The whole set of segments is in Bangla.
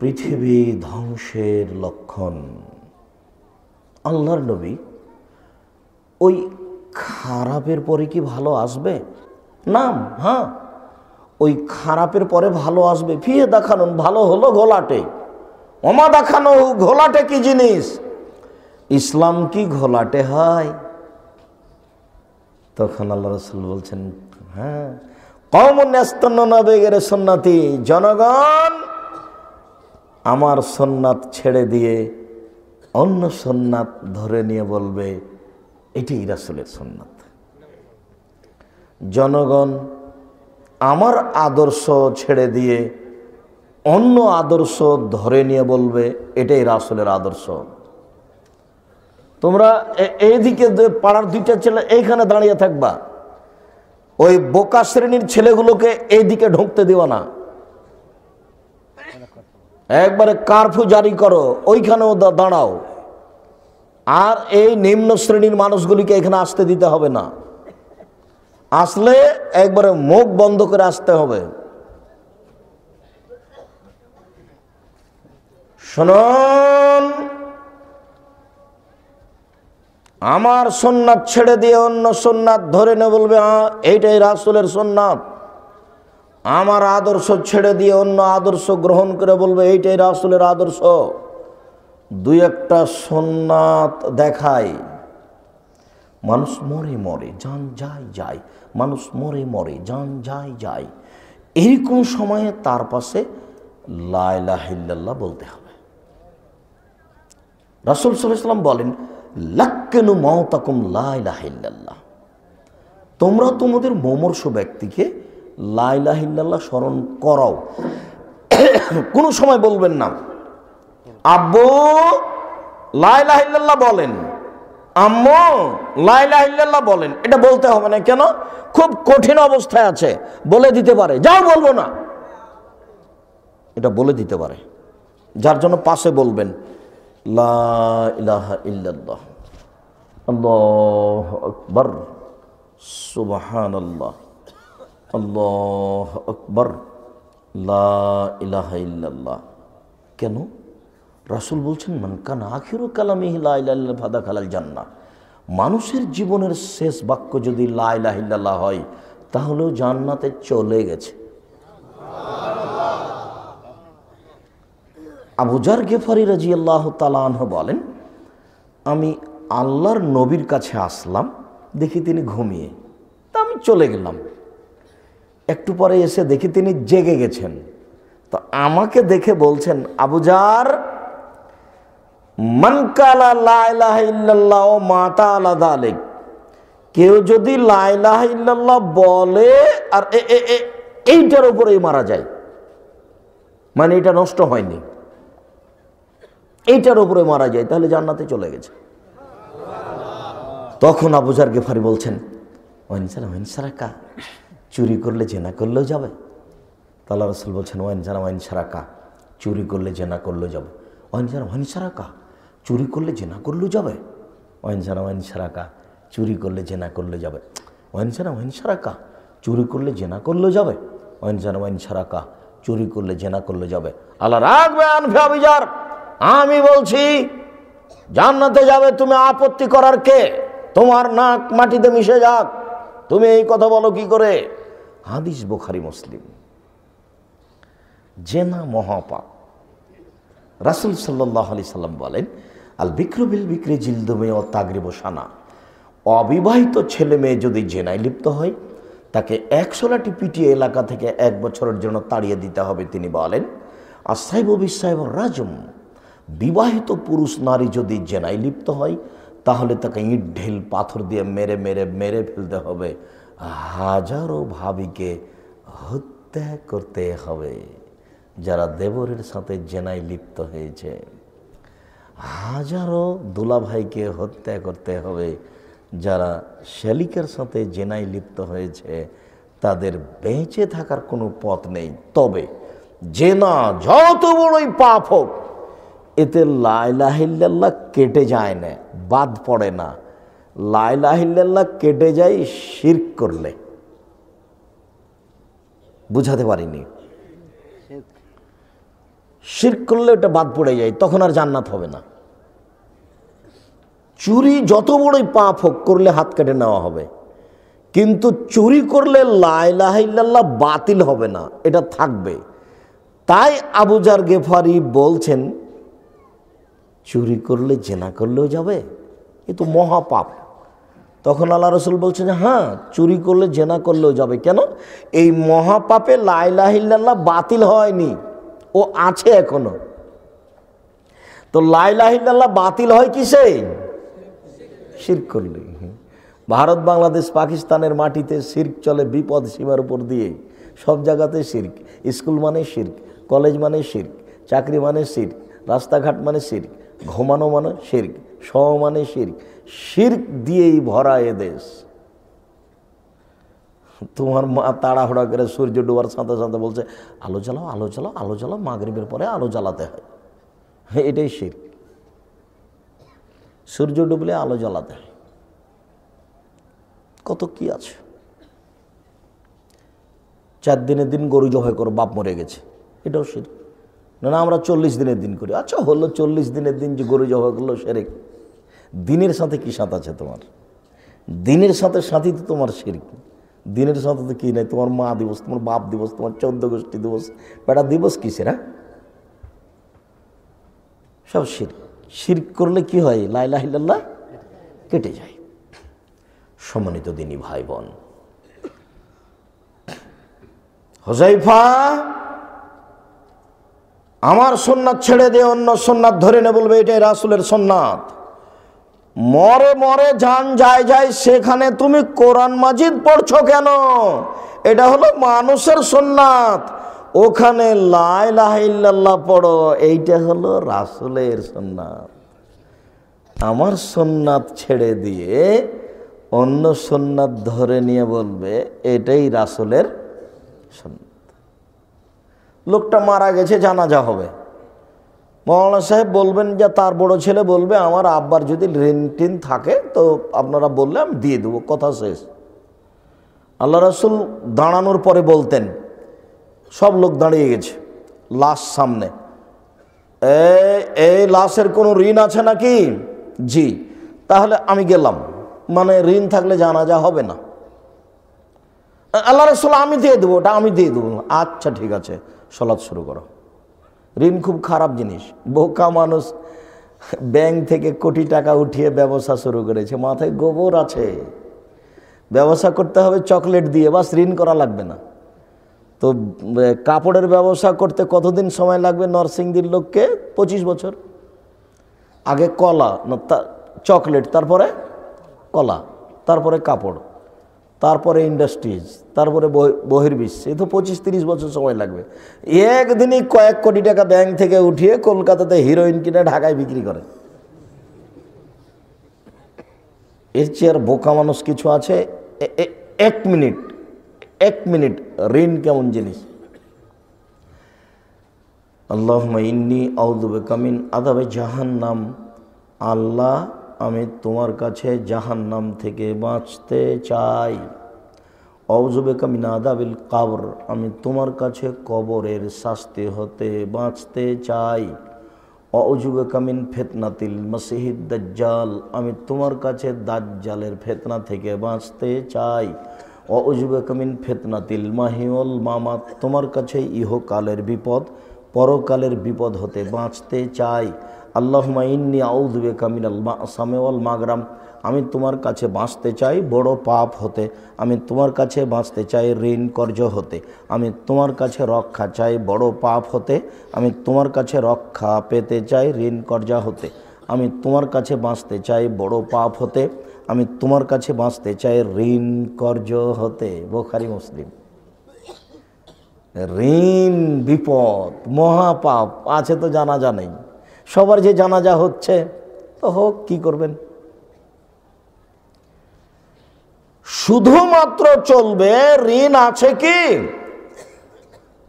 পৃথিবী ধ্বংসের লক্ষণ আল্লাহর নবী ওই খারাপের পরে কি ভালো আসবে নাম হ্যাঁ ওই খারাপের পরে ভালো আসবে ফিরে দেখানো ভালো হলো ঘোলাটে অমা দেখানো ঘোলাটে কি জিনিস ইসলাম কি ঘোলাটে হয় তখন আল্লাহ রসুল বলছেন হ্যাঁ কম ন্যস্ত নবেগের সন্ন্যাতি জনগণ আমার সন্ন্যাত ছেড়ে দিয়ে অন্য সন্ন্যাত ধরে নিয়ে বলবে এটি রাসুলের সন্ন্যাত জনগণ আমার আদর্শ ছেড়ে দিয়ে অন্য আদর্শ ধরে নিয়ে বলবে এটাই রাসুলের আদর্শ তোমরা এইদিকে পাড়ার দুইটা ছেলে এইখানে দাঁড়িয়ে থাকবা ওই বোকা শ্রেণীর ছেলেগুলোকে এইদিকে ঢুকতে দেওয়া না একবারে কার্ফু জারি করো ওইখানেও দাঁড়াও আর এই নিম্ন শ্রেণীর মানুষগুলিকে এখানে আসতে দিতে হবে না আসলে একবারে মুখ বন্ধ করে আসতে হবে শুনুন আমার সোননাথ ছেড়ে দিয়ে অন্য সোননাথ ধরে নে বলবে হ্যাঁ এইটাই রাসুলের সোননাথ আমার আদর্শ ছেড়ে দিয়ে অন্য আদর্শ গ্রহণ করে বলবে এইটাই রাসুলের আদর্শ দুই একটা সন্ন্যাত দেখায় মানুষ মরে মরে যান যাই যায় মানুষ মরে মরে যান যায় এই কোন সময়ে তার পাশে লাইলাহিল্লাল্লাহ বলতে হবে রাসুল সাল্লাম বলেন লাক্কেনু মাও তাকুম লাইলাহিল্লাল্লাহ তোমরা তোমাদের মমর্ষ ব্যক্তিকে লাইলাহিল্লাহ স্মরণ করাও কোনো সময় বলবেন না আব্বু লাইলাহিল্লাহ বলেন আম্মু লাইলাহিল্লাহ বলেন এটা বলতে হবে না কেন খুব কঠিন অবস্থায় আছে বলে দিতে পারে যাও বলবো না এটা বলে দিতে পারে যার জন্য পাশে বলবেন লাহা ইল্লাল্লাহ আল্লাহ আকবর সুবাহান আল্লাহ আল্লাহ আকবর ইল্লাল্লাহ কেন রাসুল বলছেন মানকান আখির কালামি লাইল্লা ভাদা খালাল জান্না মানুষের জীবনের শেষ বাক্য যদি লাহিল্লাহ হয় তাহলেও জান্নাতে চলে গেছে আবুজার গেফারি রাজি আল্লাহ তালাহ বলেন আমি আল্লাহর নবীর কাছে আসলাম দেখি তিনি ঘুমিয়ে তা আমি চলে গেলাম একটু পরে এসে দেখি তিনি জেগে গেছেন তো আমাকে দেখে বলছেন আবুজার ও মাতা আলাদা আলেক কেউ যদি বলে আর এইটার উপরেই মারা যায় মানে এটা নষ্ট হয়নি এইটার উপরে মারা যায় তাহলে জান্নাতে চলে গেছে তখন আবুজার গেফারি বলছেন ওয়াইনসারা কা চুরি করলে জেনা করলেও যাবে তাল্লা রসুল বলছেন ওয়াইন ছাড়া ওয়াইন ছাড়া কা চুরি করলে জেনা করলেও যাবে ওয়াইন ছাড়া ওয়াইন ছাড়া কা চুরি করলে জেনা করলেও যাবে ওয়াইন ছাড়া ওয়াইন ছাড়া কা চুরি করলে জেনা করলে যাবে ওয়াইন ছাড়া ওয়াইন ছাড়া কা চুরি করলে জেনা করলেও যাবে ওয়াইন ছাড়া ওয়াইন ছাড়া কা চুরি করলে জেনা করলে যাবে আল্লাহ রাখবে আনফে আবিজার আমি বলছি জান্নাতে যাবে তুমি আপত্তি করার কে তোমার নাক মাটিতে মিশে যাক তুমি এই কথা বলো কি করে হাদিস বোখারি মুসলিম জেনা মহাপাপ রাসুল সাল্লাহ আলি সাল্লাম বলেন আল বিক্রবিল বিক্রি জিলদমে ও তাগরিব সানা অবিবাহিত ছেলে মেয়ে যদি জেনায় লিপ্ত হয় তাকে একশোলাটি পিটিয়ে এলাকা থেকে এক বছরের জন্য তাড়িয়ে দিতে হবে তিনি বলেন আর সাহেব বিশ্বাহেব রাজম বিবাহিত পুরুষ নারী যদি জেনায় লিপ্ত হয় তাহলে তাকে ইট ঢেল পাথর দিয়ে মেরে মেরে মেরে ফেলতে হবে হাজারো ভাবিকে হত্যা করতে হবে যারা দেবরের সাথে জেনায় লিপ্ত হয়েছে হাজারো দুলাভাইকে হত্যা করতে হবে যারা শ্যালিকার সাথে জেনায় লিপ্ত হয়েছে তাদের বেঁচে থাকার কোনো পথ নেই তবে জেনা যত বড়ই পাপ হোক এতে লাইলাহিল্লাহ কেটে যায় না বাদ পড়ে না লাইলাহিল্লা কেটে যায় শির্ক করলে বুঝাতে পারিনি শির্ক করলে ওটা বাদ পড়ে যায় তখন আর জান্নাত হবে না চুরি যত বড়ই পাপ হোক করলে হাত কেটে নেওয়া হবে কিন্তু চুরি করলে লাইলাহিল্লাহ বাতিল হবে না এটা থাকবে তাই আবুজার গেফারি বলছেন চুরি করলে জেনা করলেও যাবে এ তো মহাপাপ তখন আল্লাহ রসুল বলছে যে হ্যাঁ চুরি করলে জেনা করলেও যাবে কেন এই মহাপাপে লাইলাহিল্লাহ বাতিল হয়নি ও আছে এখনো তো লাইলাহিল্লাহ বাতিল হয় কিসে সির করলে ভারত বাংলাদেশ পাকিস্তানের মাটিতে সির্ক চলে বিপদ সীমার উপর দিয়ে সব জায়গাতে সির্ক স্কুল মানে সির্ক কলেজ মানে সির্ক চাকরি মানে সির্ক রাস্তাঘাট মানে সির্ক ঘুমানো মানে সির্ক স মানে সির্ক শির্ক দিয়েই ভরা এদেশ তোমার মা তাড়াহুড়া করে সূর্য ডুবার সাথে সাথে বলছে আলো জ্বালাও আলো জ্বালাও আলো জ্বালাও মাগরীবের পরে আলো জ্বালাতে হয় হ্যাঁ, এটাই শির সূর্য ডুবলে আলো জ্বালাতে হয় কত কি আছে চার দিনের দিন গরু জবাই করো বাপ মরে গেছে এটাও শির না আমরা চল্লিশ দিনের দিন করি আচ্ছা হলো চল্লিশ দিনের দিন যে গরু জবাই করলো সেরে দিনের সাথে কী সাথ আছে তোমার দিনের সাথে সাথী তো তোমার শির্ক দিনের সাথে তো কী নাই তোমার মা দিবস তোমার বাপ দিবস তোমার চোদ্দ গোষ্ঠী দিবস বেটা দিবস কিসের হ্যাঁ সব শির শির করলে কি হয় লাইলাহিল্লাহ কেটে যায় সম্মানিত দিনী ভাই বোন হজাইফা আমার সোননাথ ছেড়ে দিয়ে অন্য সোননাথ ধরে নে বলবে এটাই রাসুলের সোননাথ মরে মরে যান যায় যায় সেখানে তুমি কোরআন মাজিদ পড়ছো কেন এটা হলো মানুষের সোননাথ ওখানে লাইল্লাহ পড়ো এইটা হলো রাসুলের সোননাথ আমার সোননাথ ছেড়ে দিয়ে অন্য সোননাথ ধরে নিয়ে বলবে এটাই রাসুলের সোননাথ লোকটা মারা গেছে জানাজা হবে মৌলানা সাহেব বলবেন যে তার বড় ছেলে বলবে আমার আব্বার যদি ঋণ টিন থাকে তো আপনারা বললে আমি দিয়ে দেবো কথা শেষ আল্লাহ রসুল দাঁড়ানোর পরে বলতেন সব লোক দাঁড়িয়ে গেছে লাশ সামনে এই লাশের কোনো ঋণ আছে নাকি জি তাহলে আমি গেলাম মানে ঋণ থাকলে জানা যা হবে না আল্লাহ রসুল আমি দিয়ে দেবো ওটা আমি দিয়ে দেবো আচ্ছা ঠিক আছে সলাদ শুরু করো ঋণ খুব খারাপ জিনিস বোকা মানুষ ব্যাংক থেকে কোটি টাকা উঠিয়ে ব্যবসা শুরু করেছে মাথায় গোবর আছে ব্যবসা করতে হবে চকলেট দিয়ে বা ঋণ করা লাগবে না তো কাপড়ের ব্যবসা করতে কতদিন সময় লাগবে নরসিংদীর লোককে ২৫ বছর আগে কলা চকলেট তারপরে কলা তারপরে কাপড় তারপরে ইন্ডাস্ট্রিজ তারপরে বহির্বিশ্ব এ তো পঁচিশ তিরিশ বছর সময় লাগবে একদিনই কয়েক কোটি টাকা ব্যাংক থেকে উঠিয়ে কলকাতাতে হিরোইন কিনে ঢাকায় বিক্রি করে এর চেয়ে আর বোকা মানুষ কিছু আছে এক মিনিট এক মিনিট ঋণ কেমন জিনিস আল্লাহ ইন্নি আউদুবে কামিন আদাবে জাহান্নাম আল্লাহ আমি তোমার কাছে জাহান নাম থেকে বাঁচতে চাই কামিন আদাবিল কাবর আমি তোমার কাছে কবরের শাস্তি হতে বাঁচতে চাই অজুবে কামিন ফেতনাতিল মসিহিদ দাজ্জাল আমি তোমার কাছে দাজ্জালের ফেতনা থেকে বাঁচতে চাই অজুবে কামিন ফেতনাতিল মাহিউল মামা তোমার কাছে ইহকালের বিপদ পরকালের বিপদ হতে বাঁচতে চাই আল্লাহমা ইন্নি আউদুবে কামিন সামেওয়াল মাগরাম আমি তোমার কাছে বাঁচতে চাই বড় পাপ হতে আমি তোমার কাছে বাঁচতে চাই ঋণ কর্য হতে আমি তোমার কাছে রক্ষা চাই বড় পাপ হতে আমি তোমার কাছে রক্ষা পেতে চাই ঋণ কর্জা হতে আমি তোমার কাছে বাঁচতে চাই বড় পাপ হতে আমি তোমার কাছে বাঁচতে চাই ঋণ কর্য হতে বোখারি মুসলিম ঋণ বিপদ মহাপাপ আছে তো জানা জানেই সবার যে জানাজা হচ্ছে তো হোক কী করবেন শুধুমাত্র চলবে ঋণ আছে কি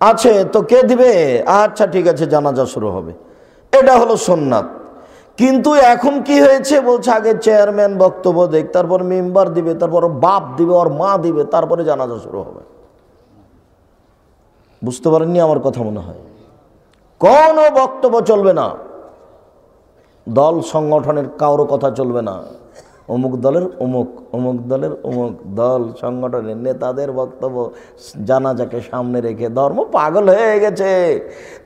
আছে তো কে দিবে আচ্ছা ঠিক আছে জানাজা শুরু হবে এটা হলো সোননাথ কিন্তু এখন কি হয়েছে বলছে আগে চেয়ারম্যান বক্তব্য দেখ তারপর মেম্বার দিবে তারপর বাপ দিবে ওর মা দিবে তারপরে জানাজা শুরু হবে বুঝতে পারেননি আমার কথা মনে হয় কোনো বক্তব্য চলবে না দল সংগঠনের কারো কথা চলবে না অমুক দলের অমুক অমুক দলের অমুক দল সংগঠনের নেতাদের বক্তব্য জানাজাকে সামনে রেখে ধর্ম পাগল হয়ে গেছে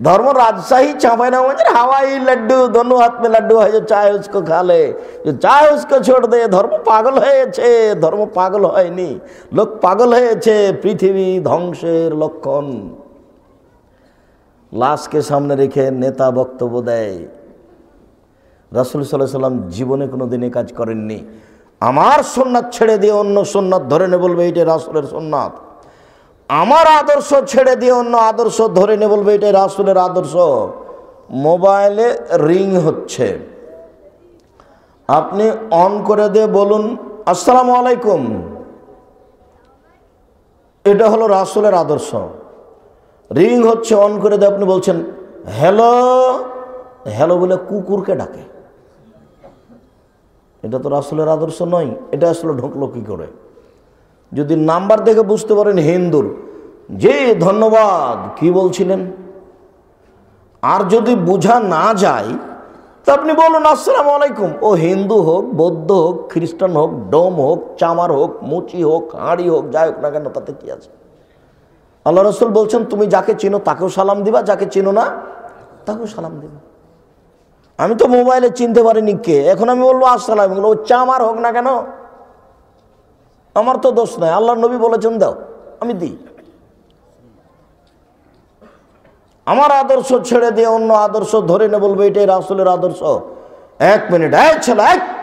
ধর্ম রাজশাহী চাপায় না বলছে হাওয়াই লাড্ডু দনু হাত মে লাড্ডু হয় চায় উসকো খালে যে চায় উসকো ছোট দে ধর্ম পাগল হয়েছে ধর্ম পাগল হয়নি লোক পাগল হয়েছে পৃথিবী ধ্বংসের লক্ষণ লাশকে সামনে রেখে নেতা বক্তব্য দেয় রাসুল সাল্লাহ সাল্লাম জীবনে কোনো দিনে কাজ করেননি আমার সোননাথ ছেড়ে দিয়ে অন্য সোননাথ ধরে নে বলবে এটা রাসুলের সোননাথ আমার আদর্শ ছেড়ে দিয়ে অন্য আদর্শ ধরে নে বলবে এটাই রাসুলের আদর্শ মোবাইলে রিং হচ্ছে আপনি অন করে দিয়ে বলুন আসসালামু আলাইকুম এটা হলো রাসুলের আদর্শ রিং হচ্ছে অন করে দিয়ে আপনি বলছেন হ্যালো হ্যালো বলে কুকুরকে ডাকে এটা তো রাসুলের আদর্শ নয় এটা আসলে ঢুকলো কী করে যদি নাম্বার দেখে বুঝতে পারেন হিন্দুর যে ধন্যবাদ কি বলছিলেন আর যদি বোঝা না যায় তা আপনি বলুন আসসালাম আলাইকুম ও হিন্দু হোক বৌদ্ধ হোক খ্রিস্টান হোক ডোম হোক চামার হোক মুচি হোক হাঁড়ি হোক যাই হোক না কেন তাতে কী আছে আল্লাহ রসুল বলছেন তুমি যাকে চিনো তাকেও সালাম দিবা যাকে চিনো না তাকেও সালাম দিবা আমি তো মোবাইলে চিনতে পারিনি কে এখন আমি বললো আসসালাম বললো ও চা আমার হোক না কেন আমার তো দোষ নাই আল্লাহ নবী বলেছেন দাও আমি দিই আমার আদর্শ ছেড়ে দিয়ে অন্য আদর্শ ধরে নে বলবে এটাই রাসুলের আদর্শ এক মিনিট এক ছেলে এক